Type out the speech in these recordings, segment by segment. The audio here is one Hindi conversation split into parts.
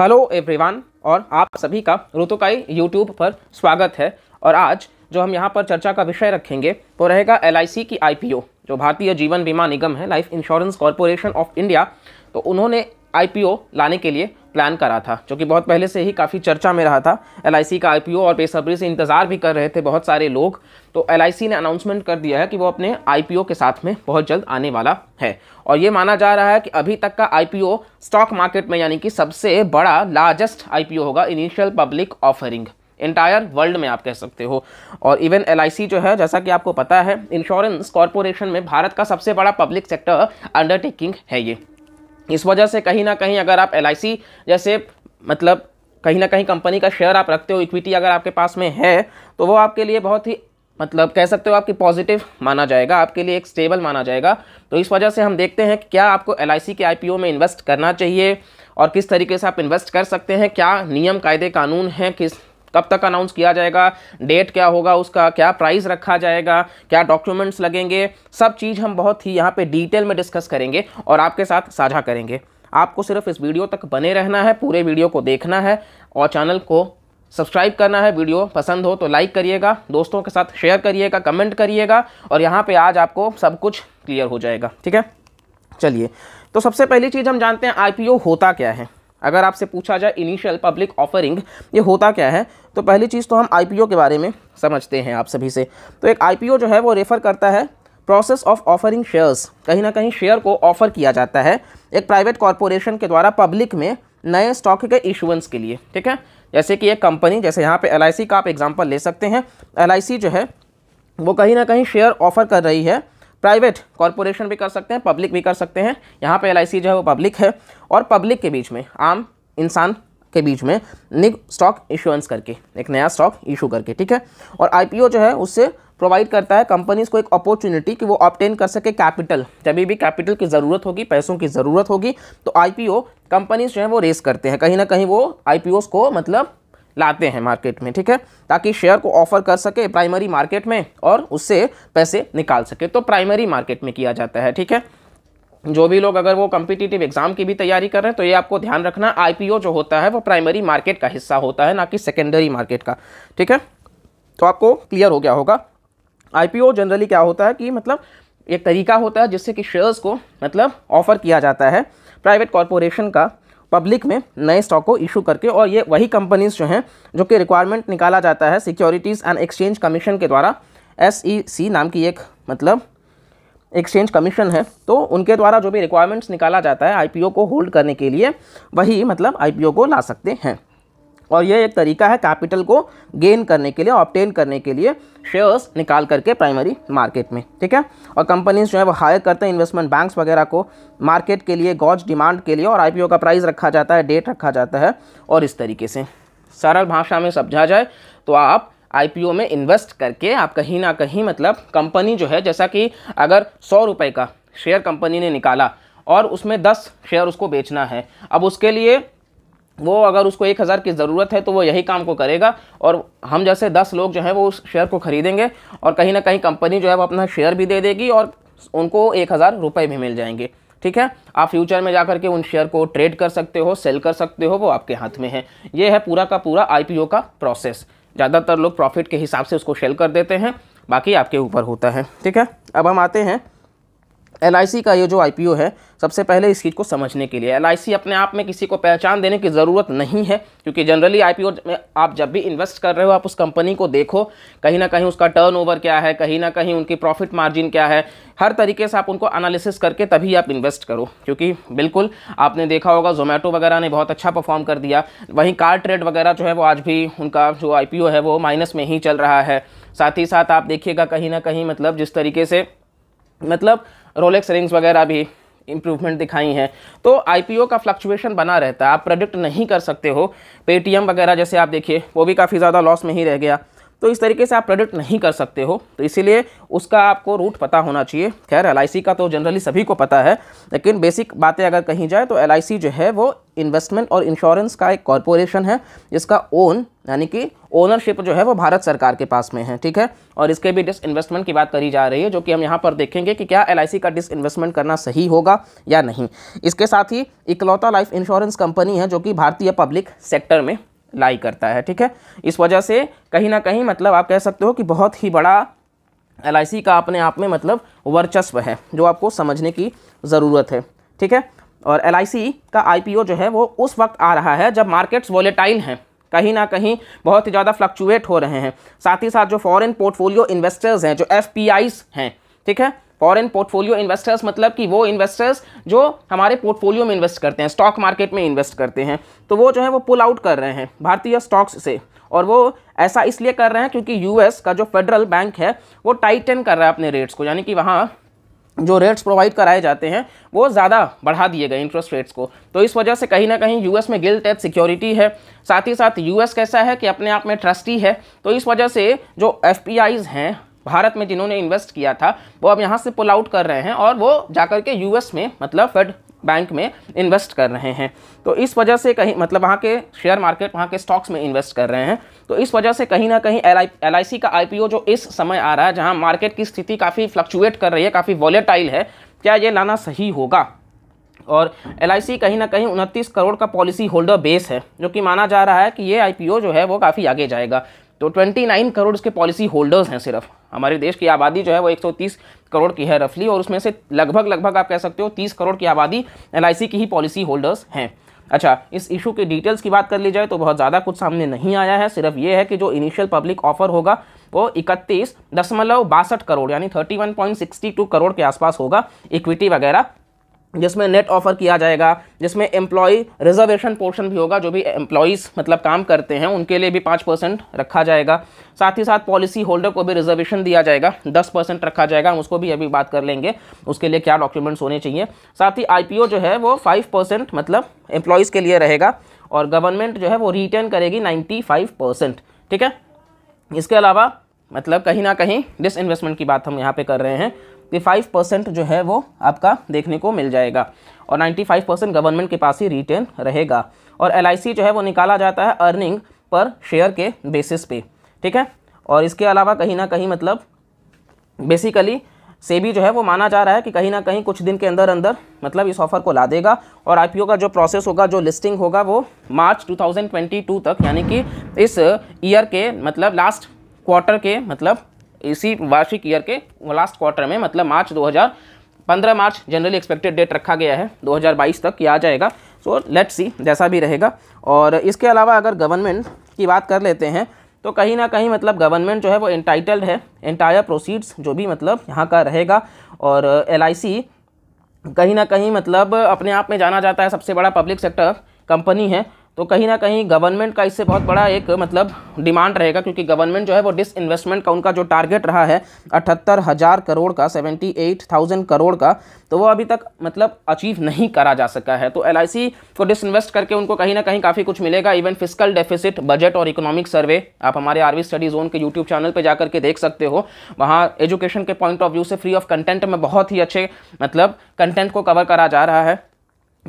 हेलो एवरीवन और आप सभी का ऋतुकाई यूट्यूब पर स्वागत है और आज जो हम यहाँ पर चर्चा का विषय रखेंगे वो रहेगा एल की आई जो भारतीय जीवन बीमा निगम है Life Insurance Corporation of India तो उन्होंने आई लाने के लिए प्लान करा था जो कि बहुत पहले से ही काफ़ी चर्चा में रहा था एल का आई और बेसब्री से इंतज़ार भी कर रहे थे बहुत सारे लोग तो एल ने अनाउंसमेंट कर दिया है कि वो अपने आई के साथ में बहुत जल्द आने वाला है और ये माना जा रहा है कि अभी तक का आई स्टॉक मार्केट में यानी कि सबसे बड़ा लार्जेस्ट आई होगा initial public offering entire world में आप कह सकते हो और इवन एल जो है जैसा कि आपको पता है इंश्योरेंस कॉरपोरेशन में भारत का सबसे बड़ा पब्लिक सेक्टर अंडरटेकिंग है ये इस वजह से कहीं ना कहीं अगर आप एल जैसे मतलब कहीं ना कहीं कंपनी का शेयर आप रखते हो इक्विटी अगर आपके पास में है तो वो आपके लिए बहुत ही मतलब कह सकते हो आपकी पॉजिटिव माना जाएगा आपके लिए एक स्टेबल माना जाएगा तो इस वजह से हम देखते हैं कि क्या आपको एल के आई में इन्वेस्ट करना चाहिए और किस तरीके से आप इन्वेस्ट कर सकते हैं क्या नियम कायदे कानून हैं किस कब तक अनाउंस किया जाएगा डेट क्या होगा उसका क्या प्राइस रखा जाएगा क्या डॉक्यूमेंट्स लगेंगे सब चीज़ हम बहुत ही यहाँ पे डिटेल में डिस्कस करेंगे और आपके साथ साझा करेंगे आपको सिर्फ इस वीडियो तक बने रहना है पूरे वीडियो को देखना है और चैनल को सब्सक्राइब करना है वीडियो पसंद हो तो लाइक करिएगा दोस्तों के साथ शेयर करिएगा कमेंट करिएगा और यहाँ पर आज आपको सब कुछ क्लियर हो जाएगा ठीक है चलिए तो सबसे पहली चीज़ हम जानते हैं आई होता क्या है अगर आपसे पूछा जाए इनिशियल पब्लिक ऑफरिंग ये होता क्या है तो पहली चीज़ तो हम आईपीओ के बारे में समझते हैं आप सभी से तो एक आईपीओ जो है वो रेफ़र करता है प्रोसेस ऑफ ऑफरिंग शेयर्स कहीं ना कहीं शेयर को ऑफर किया जाता है एक प्राइवेट कॉरपोरेशन के द्वारा पब्लिक में नए स्टॉक के इशुएंस के लिए ठीक है जैसे कि एक कंपनी जैसे यहाँ पे एल का आप एग्जाम्पल ले सकते हैं एल जो है वो कहीं ना कहीं शेयर ऑफर कर रही है प्राइवेट कॉरपोरेशन भी कर सकते हैं पब्लिक भी कर सकते हैं यहाँ पे एल जो है वो पब्लिक है और पब्लिक के बीच में आम इंसान के बीच में निग स्टॉक इशुएंस करके एक नया स्टॉक इशू करके ठीक है और आई जो है उससे प्रोवाइड करता है कंपनीज को एक अपॉर्चुनिटी कि वो ऑप्टेन कर सके कैपिटल जब भी कैपिटल की ज़रूरत होगी पैसों की ज़रूरत होगी तो आईपीओ कंपनीज जो है वो रेस करते हैं कहीं ना कहीं वो आईपीओस को मतलब लाते हैं मार्केट में ठीक है ताकि शेयर को ऑफर कर सके प्राइमरी मार्केट में और उससे पैसे निकाल सके तो प्राइमरी मार्केट में किया जाता है ठीक है जो भी लोग अगर वो कम्पिटिटिव एग्जाम की भी तैयारी कर रहे हैं तो ये आपको ध्यान रखना आईपीओ जो होता है वो प्राइमरी मार्केट का हिस्सा होता है ना कि सेकेंडरी मार्केट का ठीक है तो आपको क्लियर हो गया होगा आईपीओ जनरली क्या होता है कि मतलब एक तरीका होता है जिससे कि शेयर्स को मतलब ऑफ़र किया जाता है प्राइवेट कॉरपोरेशन का पब्लिक में नए स्टॉक को इशू करके और ये वही कंपनीज़ जो हैं जो कि रिक्वायरमेंट निकाला जाता है सिक्योरिटीज़ एंड एक्सचेंज कमीशन के द्वारा एस e नाम की एक मतलब एक्सचेंज कमीशन है तो उनके द्वारा जो भी रिक्वायरमेंट्स निकाला जाता है आईपीओ को होल्ड करने के लिए वही मतलब आईपीओ को ला सकते हैं और यह एक तरीका है कैपिटल को गेन करने के लिए ऑप्टेन करने के लिए शेयर्स निकाल करके प्राइमरी मार्केट में ठीक है और कंपनीज जो है वो हायर करते हैं इन्वेस्टमेंट बैंक्स वगैरह को मार्केट के लिए गॉज डिमांड के लिए और आईपीओ का प्राइस रखा जाता है डेट रखा जाता है और इस तरीके से सरल भाषा में समझा जाए तो आप आई में इन्वेस्ट करके आप कहीं ना कहीं मतलब कंपनी जो है जैसा कि अगर सौ रुपये का शेयर कंपनी ने निकाला और उसमें दस शेयर उसको बेचना है अब उसके लिए वो अगर उसको एक हज़ार की ज़रूरत है तो वो यही काम को करेगा और हम जैसे दस लोग जो है वो उस शेयर को ख़रीदेंगे और कहीं ना कहीं कंपनी जो है वो अपना शेयर भी दे देगी और उनको एक हज़ार रुपये भी मिल जाएंगे ठीक है आप फ्यूचर में जा के उन शेयर को ट्रेड कर सकते हो सेल कर सकते हो वो आपके हाथ में है ये है पूरा का पूरा आई का प्रोसेस ज़्यादातर लोग प्रॉफिट के हिसाब से उसको सेल कर देते हैं बाकी आपके ऊपर होता है ठीक है अब हम आते हैं एल का ये जो आई है सबसे पहले इस चीज़ को समझने के लिए एल अपने आप में किसी को पहचान देने की ज़रूरत नहीं है क्योंकि जनरली आई में आप जब भी इन्वेस्ट कर रहे हो आप उस कंपनी को देखो कहीं ना कहीं उसका टर्नओवर क्या है कहीं ना कहीं उनकी प्रॉफिट मार्जिन क्या है हर तरीके से आप उनको एनालिसिस करके तभी आप इन्वेस्ट करो क्योंकि बिल्कुल आपने देखा होगा जोमेटो वगैरह ने बहुत अच्छा परफॉर्म कर दिया वहीं कार ट्रेड वगैरह जो है वो आज भी उनका जो आई है वो माइनस में ही चल रहा है साथ ही साथ आप देखिएगा कहीं ना कहीं मतलब जिस तरीके से मतलब रोलेक्स रिंग्स वगैरह भी इम्प्रूवमेंट दिखाई हैं तो आईपीओ का फ्लक्चुएशन बना रहता है आप प्रोडिक्ट नहीं कर सकते हो पेटीएम वगैरह जैसे आप देखिए वो भी काफ़ी ज़्यादा लॉस में ही रह गया तो इस तरीके से आप प्रेडिक्ट नहीं कर सकते हो तो इसीलिए उसका आपको रूट पता होना चाहिए खैर एल का तो जनरली सभी को पता है लेकिन बेसिक बातें अगर कहीं जाए तो एल जो है वो इन्वेस्टमेंट और इंश्योरेंस का एक कॉरपोरेशन है जिसका ओन यानी कि ओनरशिप जो है वो भारत सरकार के पास में है ठीक है और इसके भी डिस इन्वेस्टमेंट की बात करी जा रही है जो कि हम यहाँ पर देखेंगे कि क्या एल का डिस इन्वेस्टमेंट करना सही होगा या नहीं इसके साथ ही इकलौता लाइफ इंश्योरेंस कंपनी है जो कि भारतीय पब्लिक सेक्टर में लाई करता है ठीक है इस वजह से कहीं ना कहीं मतलब आप कह सकते हो कि बहुत ही बड़ा एल का अपने आप में मतलब वर्चस्व है जो आपको समझने की ज़रूरत है ठीक है और एल का आई जो है वो उस वक्त आ रहा है जब मार्केट्स वॉलेटाइल हैं कहीं ना कहीं बहुत ही ज़्यादा फ्लक्चुएट हो रहे हैं साथ ही साथ जो फॉरेन पोर्टफोलियो इन्वेस्टर्स हैं जो एफ हैं ठीक है फॉरेन पोर्टफोलियो इन्वेस्टर्स मतलब कि वो इन्वेस्टर्स जो हमारे पोर्टफोलियो में इन्वेस्ट करते हैं स्टॉक मार्केट में इन्वेस्ट करते हैं तो वो जो है वो पुल आउट कर रहे हैं भारतीय स्टॉक्स से और वो ऐसा इसलिए कर रहे हैं क्योंकि यूएस का जो फेडरल बैंक है वो टाइटन कर रहा है अपने रेट्स को यानी कि वहाँ जो रेट्स प्रोवाइड कराए जाते हैं वो ज़्यादा बढ़ा दिए गए इंटरेस्ट रेट्स को तो इस वजह से कहीं ना कहीं यूएस में गिल टेथ सिक्योरिटी है साथ ही साथ यूएस कैसा है कि अपने आप में ट्रस्टी है तो इस वजह से जो एफ हैं भारत में जिन्होंने इन्वेस्ट किया था वो अब यहाँ से पुल आउट कर रहे हैं और वो जाकर के यूएस में मतलब फेड बैंक में इन्वेस्ट कर रहे हैं तो इस वजह से कहीं मतलब वहाँ के शेयर मार्केट वहाँ के स्टॉक्स में इन्वेस्ट कर रहे हैं तो इस वजह से कहीं ना कहीं एल आई का आई जो इस समय आ रहा है जहाँ मार्केट की स्थिति काफ़ी फ्लक्चुएट कर रही है काफ़ी वॉलेटाइल है क्या ये लाना सही होगा और एल कहीं ना कहीं उनतीस करोड़ का पॉलिसी होल्डर बेस है जो कि माना जा रहा है कि ये आई जो है वो काफ़ी आगे जाएगा तो 29 करोड़ के पॉलिसी होल्डर्स हैं सिर्फ हमारे देश की आबादी जो है वो 130 करोड़ की है रफली और उसमें से लगभग लगभग आप कह सकते हो 30 करोड़ की आबादी एल की ही पॉलिसी होल्डर्स हैं अच्छा इस इशू के डिटेल्स की बात कर ली जाए तो बहुत ज़्यादा कुछ सामने नहीं आया है सिर्फ ये है कि जो इनिशियल पब्लिक ऑफर होगा वो इकतीस दशमलव बासठ करोड़ यानी thirty one point sixty two crore के आसपास होगा इक्विटी वगैरह जिसमें नेट ऑफर किया जाएगा जिसमें एम्प्लॉय रिजर्वेशन पोर्शन भी होगा जो भी एम्प्लॉयज़ मतलब काम करते हैं उनके लिए भी पाँच परसेंट रखा जाएगा साथ ही साथ पॉलिसी होल्डर को भी रिजर्वेशन दिया जाएगा दस परसेंट रखा जाएगा हम उसको भी अभी बात कर लेंगे उसके लिए क्या डॉक्यूमेंट्स होने चाहिए साथ ही आई जो है वो फाइव परसेंट मतलब एम्प्लॉयज़ के लिए रहेगा और गवर्नमेंट जो है वो रिटर्न करेगी नाइन्टी फाइव परसेंट ठीक है इसके अलावा मतलब कहीं ना कहीं डिस इन्वेस्टमेंट की बात हम यहाँ पे कर रहे हैं कि 5 परसेंट जो है वो आपका देखने को मिल जाएगा और 95 परसेंट गवर्नमेंट के पास ही रिटर्न रहेगा और एल जो है वो निकाला जाता है अर्निंग पर शेयर के बेसिस पे ठीक है और इसके अलावा कहीं ना कहीं मतलब बेसिकली से भी जो है वो माना जा रहा है कि कहीं ना कहीं कुछ दिन के अंदर अंदर मतलब इस ऑफ़र को ला देगा और आईपीओ का जो प्रोसेस होगा जो लिस्टिंग होगा वो मार्च 2022 तक यानी कि इस ईयर के मतलब लास्ट क्वार्टर के मतलब इसी वार्षिक ईयर के लास्ट क्वार्टर में मतलब March 2000 15 March generally expected date रखा गया है 2022 तक ये आ जाएगा सो लेट्स सी जैसा भी रहेगा और इसके अलावा अगर गवर्नमेंट की बात कर लेते हैं तो कहीं ना कहीं मतलब गवर्नमेंट जो है वो इंटाइटल्ड है इंटायर प्रोसीड्स जो भी मतलब यहाँ का रहेगा और एल कहीं ना कहीं मतलब अपने आप में जाना जाता है सबसे बड़ा पब्लिक सेक्टर कंपनी है तो कहीं ना कहीं गवर्नमेंट का इससे बहुत बड़ा एक मतलब डिमांड रहेगा क्योंकि गवर्नमेंट जो है वो डिस इन्वेस्टमेंट का उनका जो टारगेट रहा है अठहत्तर हज़ार करोड़ का सेवेंटी एट थाउजेंड करोड़ का तो वो अभी तक मतलब अचीव नहीं करा जा सका है तो एल को डिस इन्वेस्ट करके उनको कहीं ना कहीं काफ़ी कुछ मिलेगा इवन फिजिकल डेफिसिट बजट और इकोनॉमिक सर्वे आप हमारे आरवी स्टडी जोन के यूट्यूब चैनल पर जाकर के देख सकते हो वहाँ एजुकेशन के पॉइंट ऑफ व्यू से फ्री ऑफ कंटेंट में बहुत ही अच्छे मतलब कंटेंट को कवर करा जा रहा है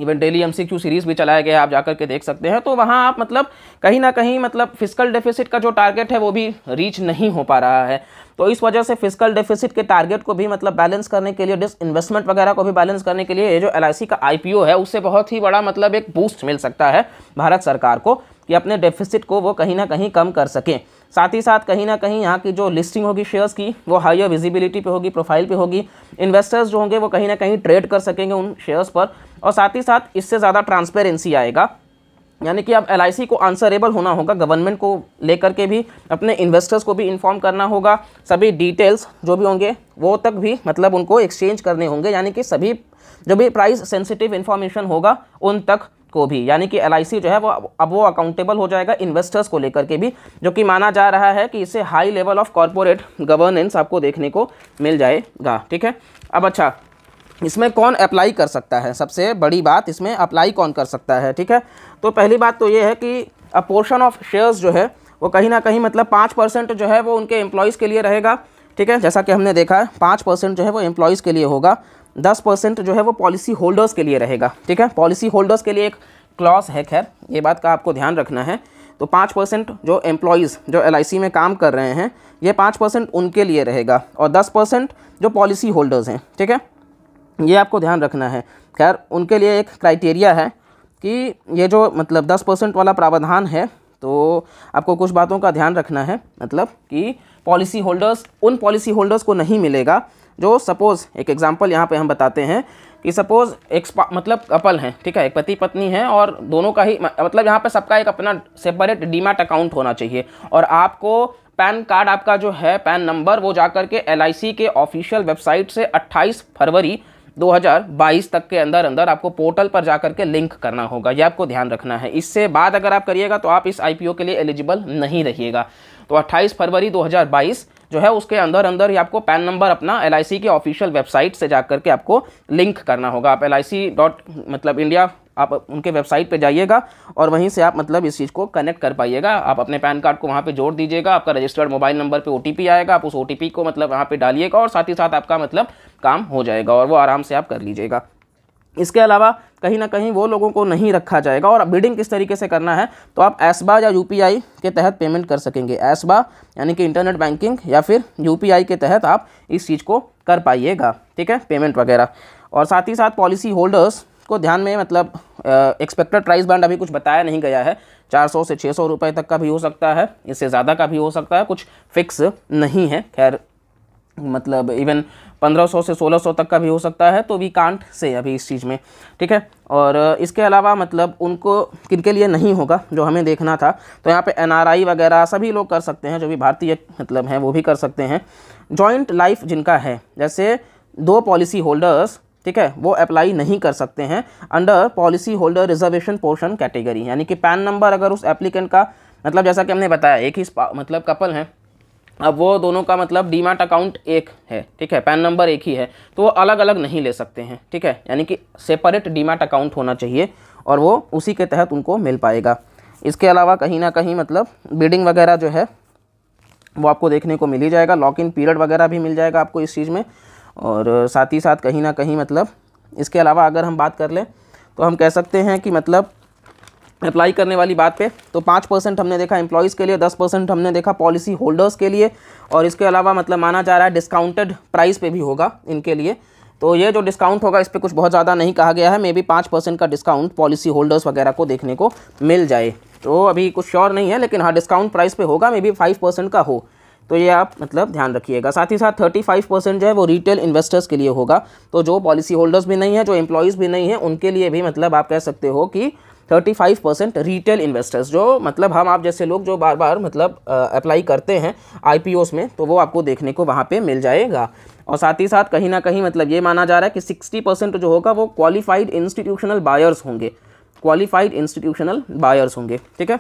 इवन डेली एम सीरीज़ भी चलाया गया है आप जाकर के देख सकते हैं तो वहाँ आप मतलब कहीं ना कहीं मतलब फिजिकल डेफिसिट का जो टारगेट है वो भी रीच नहीं हो पा रहा है तो इस वजह से फिजिकल डेफिसिट के टारगेट को भी मतलब बैलेंस करने के लिए डिस इन्वेस्टमेंट वगैरह को भी बैलेंस करने के लिए ये जो एल का आई है उससे बहुत ही बड़ा मतलब एक बूस्ट मिल सकता है भारत सरकार को कि अपने डेफिसिट को वो कहीं ना कहीं कम कर सकें साथ ही साथ कहीं ना कहीं यहाँ की जो लिस्टिंग होगी शेयर्स की वो हाइयर विजिबिलिटी पे होगी प्रोफाइल पे होगी इन्वेस्टर्स जो होंगे वो कहीं ना कहीं ट्रेड कर सकेंगे उन शेयर्स पर और साथ ही साथ इससे ज़्यादा ट्रांसपेरेंसी आएगा यानी कि अब एल को आंसरेबल होना होगा गवर्नमेंट को लेकर के भी अपने इन्वेस्टर्स को भी इन्फॉर्म करना होगा सभी डिटेल्स जो भी होंगे वो तक भी मतलब उनको एक्सचेंज करने होंगे यानी कि सभी जो भी प्राइस सेंसिटिव इन्फॉर्मेशन होगा उन तक को भी यानी कि एल जो है वो अब वो अकाउंटेबल हो जाएगा इन्वेस्टर्स को लेकर के भी जो कि माना जा रहा है कि इससे high level of corporate governance आपको देखने को मिल जाएगा ठीक है अब अच्छा इसमें कौन अप्लाई कर सकता है सबसे बड़ी बात इसमें अप्लाई कौन कर सकता है ठीक है तो पहली बात तो ये है कि अ पोर्शन ऑफ शेयर्स जो है वो कहीं ना कहीं मतलब पाँच परसेंट जो है वो उनके एम्प्लॉयज़ के लिए रहेगा ठीक है जैसा कि हमने देखा है पाँच परसेंट जो है वो एम्प्लॉयज़ के लिए होगा दस परसेंट जो है वो पॉलिसी होल्डर्स के लिए रहेगा ठीक है पॉलिसी होल्डर्स के लिए एक क्लॉस है खैर ये बात का आपको ध्यान रखना है तो पाँच परसेंट जो एम्प्लॉयज़ जो एल में काम कर रहे हैं ये पाँच परसेंट उनके लिए रहेगा और दस परसेंट जो पॉलिसी होल्डर्स हैं ठीक है ये आपको ध्यान रखना है खैर उनके लिए एक क्राइटेरिया है कि ये जो मतलब दस परसेंट वाला प्रावधान है तो आपको कुछ बातों का ध्यान रखना है मतलब कि पॉलिसी होल्डर्स उन पॉलिसी होल्डर्स को नहीं मिलेगा जो सपोज़ एक एग्ज़ाम्पल यहाँ पे हम बताते हैं कि सपोज़ एक मतलब कपल हैं ठीक है एक पति पत्नी हैं और दोनों का ही मतलब यहाँ पे सबका एक अपना सेपरेट डीमैट अकाउंट होना चाहिए और आपको पैन कार्ड आपका जो है पैन नंबर वो जा कर के एल के ऑफिशियल वेबसाइट से 28 फरवरी 2022 तक के अंदर अंदर आपको पोर्टल पर जाकर के लिंक करना होगा ये आपको ध्यान रखना है इससे बाद अगर आप करिएगा तो आप इस आईपीओ के लिए एलिजिबल नहीं रहिएगा तो 28 फरवरी 2022 जो है उसके अंदर अंदर ही आपको पैन नंबर अपना एल के ऑफिशियल वेबसाइट से जा करके आपको लिंक करना होगा आप एल डॉट मतलब इंडिया आप उनके वेबसाइट पे जाइएगा और वहीं से आप मतलब इस चीज़ को कनेक्ट कर पाइएगा आप अपने पैन कार्ड को वहाँ पे जोड़ दीजिएगा आपका रजिस्टर्ड मोबाइल नंबर पे ओ आएगा आप उस ओ को मतलब वहाँ पे डालिएगा और साथ ही साथ आपका मतलब काम हो जाएगा और वो आराम से आप कर लीजिएगा इसके अलावा कहीं ना कहीं वो लोगों को नहीं रखा जाएगा और बिडिंग किस तरीके से करना है तो आप एसबा या यूपीआई के तहत पेमेंट कर सकेंगे एसबा यानी कि इंटरनेट बैंकिंग या फिर यूपीआई के तहत आप इस चीज़ को कर पाइएगा ठीक है पेमेंट वगैरह और साथ ही साथ पॉलिसी होल्डर्स को ध्यान में मतलब एक्सपेक्टेड प्राइस बैंड अभी कुछ बताया नहीं गया है 400 से 600 सौ तक का भी हो सकता है इससे ज़्यादा का भी हो सकता है कुछ फिक्स नहीं है खैर मतलब इवन 1500 से 1600 तक का भी हो सकता है तो वी कांट से अभी इस चीज़ में ठीक है और इसके अलावा मतलब उनको किन के लिए नहीं होगा जो हमें देखना था तो यहाँ पे एनआरआई वगैरह सभी लोग कर सकते हैं जो भी भारतीय मतलब हैं वो भी कर सकते हैं जॉइंट लाइफ जिनका है जैसे दो पॉलिसी होल्डर्स ठीक है वो अप्लाई नहीं कर सकते हैं under policy holder reservation portion category यानी कि पैन नंबर अगर उस एप्लीकेंट का मतलब जैसा कि हमने बताया एक ही मतलब कपल हैं अब वो दोनों का मतलब डीमार्ट अकाउंट एक है ठीक है पैन नंबर एक ही है तो वो अलग अलग नहीं ले सकते हैं ठीक है यानी कि सेपरेट डीमार्ट अकाउंट होना चाहिए और वो उसी के तहत उनको मिल पाएगा इसके अलावा कहीं ना कहीं मतलब बिडिंग वगैरह जो है वो आपको देखने को मिल ही जाएगा लॉक इन पीरियड वगैरह भी मिल जाएगा आपको इस चीज़ में और साथ ही साथ कहीं ना कहीं मतलब इसके अलावा अगर हम बात कर लें तो हम कह सकते हैं कि मतलब अप्लाई करने वाली बात पे तो पाँच परसेंट हमने देखा एम्प्लॉयज़ के लिए दस परसेंट हमने देखा पॉलिसी होल्डर्स के लिए और इसके अलावा मतलब माना जा रहा है डिस्काउंटेड प्राइस पे भी होगा इनके लिए तो ये जो डिस्काउंट होगा इस पर कुछ बहुत ज़्यादा नहीं कहा गया है मे बी पाँच परसेंट का डिस्काउंट पॉलिसी होल्डर्स वगैरह को देखने को मिल जाए तो अभी कुछ श्योर नहीं है लेकिन हाँ डिस्काउंट प्राइस पर होगा मे बी फाइव परसेंट का हो तो ये आप मतलब ध्यान रखिएगा साथ ही साथ थर्टी फाइव परसेंट जो है वो रिटेल इन्वेस्टर्स के लिए होगा तो जो पॉलिसी होल्डर्स भी नहीं है जो एम्प्लॉयज़ भी नहीं है उनके लिए भी मतलब आप कह सकते हो कि thirty five percent retail investors जो मतलब हम आप जैसे लोग जो बार बार मतलब अप्लाई करते हैं आई में तो वो आपको देखने को वहाँ पर मिल जाएगा और साथ ही साथ कहीं ना कहीं मतलब ये माना जा रहा है कि सिक्सटी परसेंट जो होगा वो क्वालिफाइड इंस्टीट्यूशनल बायर्स होंगे क्वालिफाइड इंस्टीट्यूशनल बायर्स होंगे ठीक है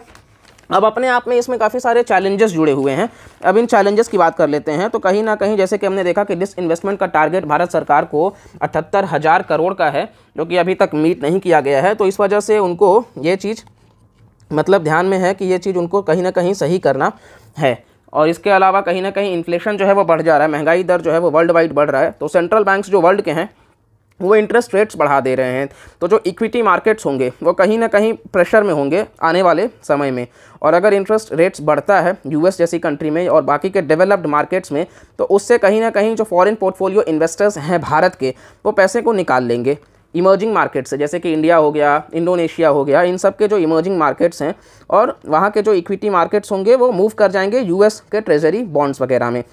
अब अपने आप में इसमें काफ़ी सारे चैलेंजेस जुड़े हुए हैं अब इन चैलेंजेस की बात कर लेते हैं तो कहीं ना कहीं जैसे कि हमने देखा कि डिस इन्वेस्टमेंट का टारगेट भारत सरकार को अठहत्तर हज़ार करोड़ का है जो कि अभी तक मीट नहीं किया गया है तो इस वजह से उनको ये चीज़ मतलब ध्यान में है कि ये चीज़ उनको कहीं ना कहीं सही करना है और इसके अलावा कहीं ना कहीं इन्फ्लेशन जो है वो बढ़ जा रहा है महंगाई दर जो है वो वर्ल्ड वाइड बढ़ रहा है तो सेंट्रल बैंक्स जो वर्ल्ड के हैं वो इंटरेस्ट रेट्स बढ़ा दे रहे हैं तो जो इक्विटी मार्केट्स होंगे वो कहीं ना कहीं प्रेशर में होंगे आने वाले समय में और अगर इंटरेस्ट रेट्स बढ़ता है यूएस जैसी कंट्री में और बाकी के डेवलप्ड मार्केट्स में तो उससे कहीं ना कहीं जो फॉरेन पोर्टफोलियो इन्वेस्टर्स हैं भारत के वो पैसे को निकाल लेंगे इमर्जिंग मार्केट्स से जैसे कि इंडिया हो गया इंडोनेशिया हो गया इन सब के जो इमर्जिंग मार्केट्स हैं और वहाँ के जो इक्विटी मार्केट्स होंगे वो मूव कर जाएंगे यूएस के ट्रेजरी बॉन्ड्स वगैरह में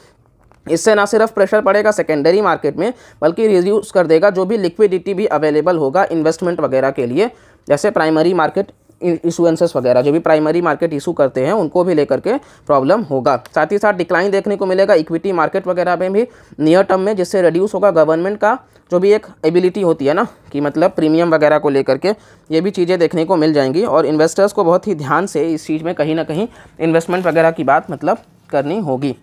इससे ना सिर्फ प्रेशर पड़ेगा सेकेंडरी मार्केट में बल्कि रिड्यूस कर देगा जो भी लिक्विडिटी भी अवेलेबल होगा इन्वेस्टमेंट वगैरह के लिए जैसे प्राइमरी मार्केट इशुएंसेस वगैरह जो भी प्राइमरी मार्केट इशू करते हैं उनको भी लेकर के प्रॉब्लम होगा साथ ही साथ डिक्लाइन देखने को मिलेगा इक्विटी मार्केट वगैरह में भी नियर टर्म में जिससे रिड्यूस होगा गवर्नमेंट का जो भी एक एबिलिटी होती है ना कि मतलब प्रीमियम वगैरह को लेकर के ये भी चीज़ें देखने को मिल जाएंगी और इन्वेस्टर्स को बहुत ही ध्यान से इस चीज़ में कहीं ना कहीं इन्वेस्टमेंट वगैरह की बात मतलब करनी होगी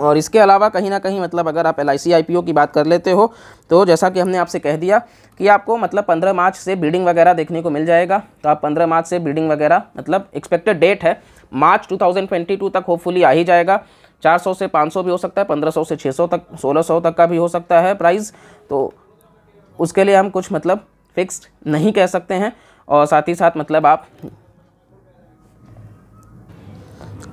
और इसके अलावा कहीं ना कहीं मतलब अगर आप एल आई की बात कर लेते हो तो जैसा कि हमने आपसे कह दिया कि आपको मतलब 15 मार्च से ब्रीडिंग वगैरह देखने को मिल जाएगा तो आप 15 मार्च से ब्रीडिंग वगैरह मतलब एक्सपेक्टेड डेट है मार्च 2022 तक होपफुली आ ही जाएगा 400 से 500 भी हो सकता है 1500 से 600 तक 1600 तक का भी हो सकता है प्राइस तो उसके लिए हम कुछ मतलब फिक्स्ड नहीं कह सकते हैं और साथ ही साथ मतलब आप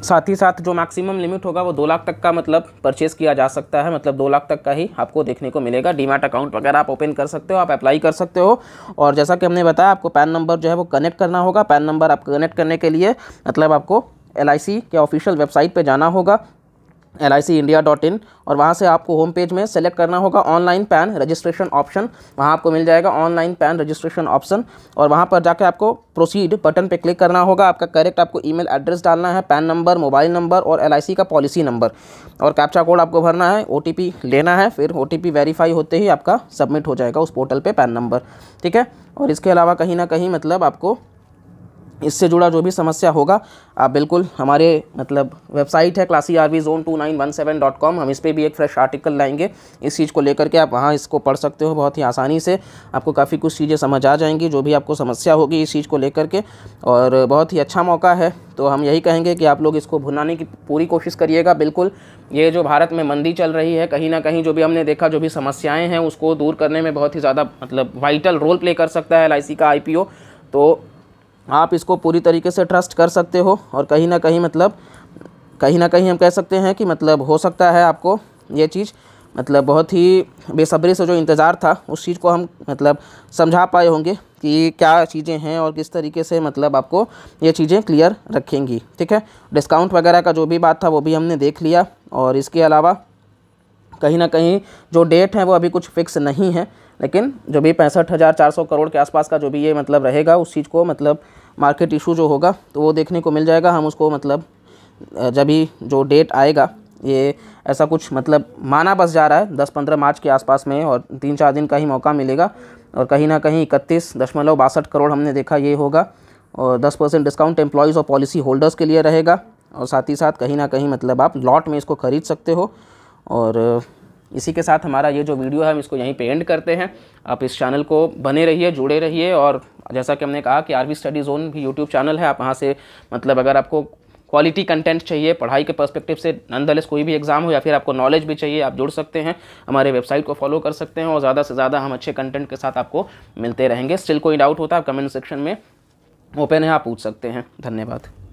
साथ ही साथ जो मैक्सिमम लिमिट होगा वो दो लाख तक का मतलब परचेस किया जा सकता है मतलब दो लाख तक का ही आपको देखने को मिलेगा डीमैट अकाउंट वगैरह आप ओपन कर सकते हो आप अप्लाई कर सकते हो और जैसा कि हमने बताया आपको पैन नंबर जो है वो कनेक्ट करना होगा पैन नंबर आपको कनेक्ट करने के लिए मतलब आपको एल के ऑफिशियल वेबसाइट पर जाना होगा L I C India dot in और वहाँ से आपको होम पेज में सेलेक्ट करना होगा ऑनलाइन पैन रजिस्ट्रेशन ऑप्शन वहाँ आपको मिल जाएगा ऑनलाइन पैन रजिस्ट्रेशन ऑप्शन और वहाँ पर जाकर आपको प्रोसीड बटन पे क्लिक करना होगा आपका करेक्ट आपको ईमेल एड्रेस डालना है पैन नंबर मोबाइल नंबर और एल का पॉलिसी नंबर और कैप्चा कोड आपको भरना है ओ लेना है फिर ओ वेरीफाई होते ही आपका सबमिट हो जाएगा उस पोर्टल पर पैन नंबर ठीक है और इसके अलावा कहीं ना कहीं मतलब आपको इससे जुड़ा जो भी समस्या होगा आप बिल्कुल हमारे मतलब वेबसाइट है classy R V zone two nine one seven dot com हम इस पर भी एक फ्रेश आर्टिकल लाएंगे इस चीज़ को लेकर के आप वहाँ इसको पढ़ सकते हो बहुत ही आसानी से आपको काफ़ी कुछ चीज़ें समझ आ जाएंगी जो भी आपको समस्या होगी इस चीज़ को लेकर के और बहुत ही अच्छा मौका है तो हम यही कहेंगे कि आप लोग इसको भुनाने की पूरी कोशिश करिएगा बिल्कुल ये जो भारत में मंदी चल रही है कहीं ना कहीं जो भी हमने देखा जो भी समस्याएँ हैं उसको दूर करने में बहुत ही ज़्यादा मतलब वाइटल रोल प्ले कर सकता है एल का आई तो आप इसको पूरी तरीके से ट्रस्ट कर सकते हो और कहीं ना कहीं मतलब कहीं ना कहीं हम कह सकते हैं कि मतलब हो सकता है आपको ये चीज़ मतलब बहुत ही बेसब्री से जो इंतज़ार था उस चीज़ को हम मतलब समझा पाए होंगे कि क्या चीज़ें हैं और किस तरीके से मतलब आपको ये चीज़ें क्लियर रखेंगी ठीक है डिस्काउंट वगैरह का जो भी बात था वो भी हमने देख लिया और इसके अलावा कहीं ना कहीं जो डेट है वो अभी कुछ फिक्स नहीं है लेकिन जो भी पैंसठ हज़ार चार सौ करोड़ के आसपास का जो भी ये मतलब रहेगा उस चीज़ को मतलब मार्केट इशू जो होगा तो वो देखने को मिल जाएगा हम उसको मतलब जब ही जो डेट आएगा ये ऐसा कुछ मतलब माना बस जा रहा है दस पंद्रह मार्च के आसपास में और तीन चार दिन का ही मौका मिलेगा और कहीं ना कहीं इकतीस दशमलव बासठ करोड़ हमने देखा ये होगा और दस परसेंट डिस्काउंट एम्प्लॉयज़ और पॉलिसी होल्डर्स के लिए रहेगा और साथ ही साथ कहीं ना कहीं मतलब आप लॉट में इसको ख़रीद सकते हो और इसी के साथ हमारा ये जो वीडियो है हम इसको यहीं पे एंड करते हैं आप इस चैनल को बने रहिए जुड़े रहिए और जैसा कि हमने कहा कि आरबी स्टडी जोन भी यूट्यूब चैनल है आप वहाँ से मतलब अगर आपको क्वालिटी कंटेंट चाहिए पढ़ाई के पर्सपेक्टिव से नंदलेस कोई भी एग्ज़ाम हो या फिर आपको नॉलेज भी चाहिए आप जुड़ सकते हैं हमारे वेबसाइट को फॉलो कर सकते हैं और ज़्यादा से ज़्यादा हम अच्छे कंटेंट के साथ आपको मिलते रहेंगे स्टिल कोई डाउट होता है आप कमेंट सेक्शन में ओपन है आप पूछ सकते हैं धन्यवाद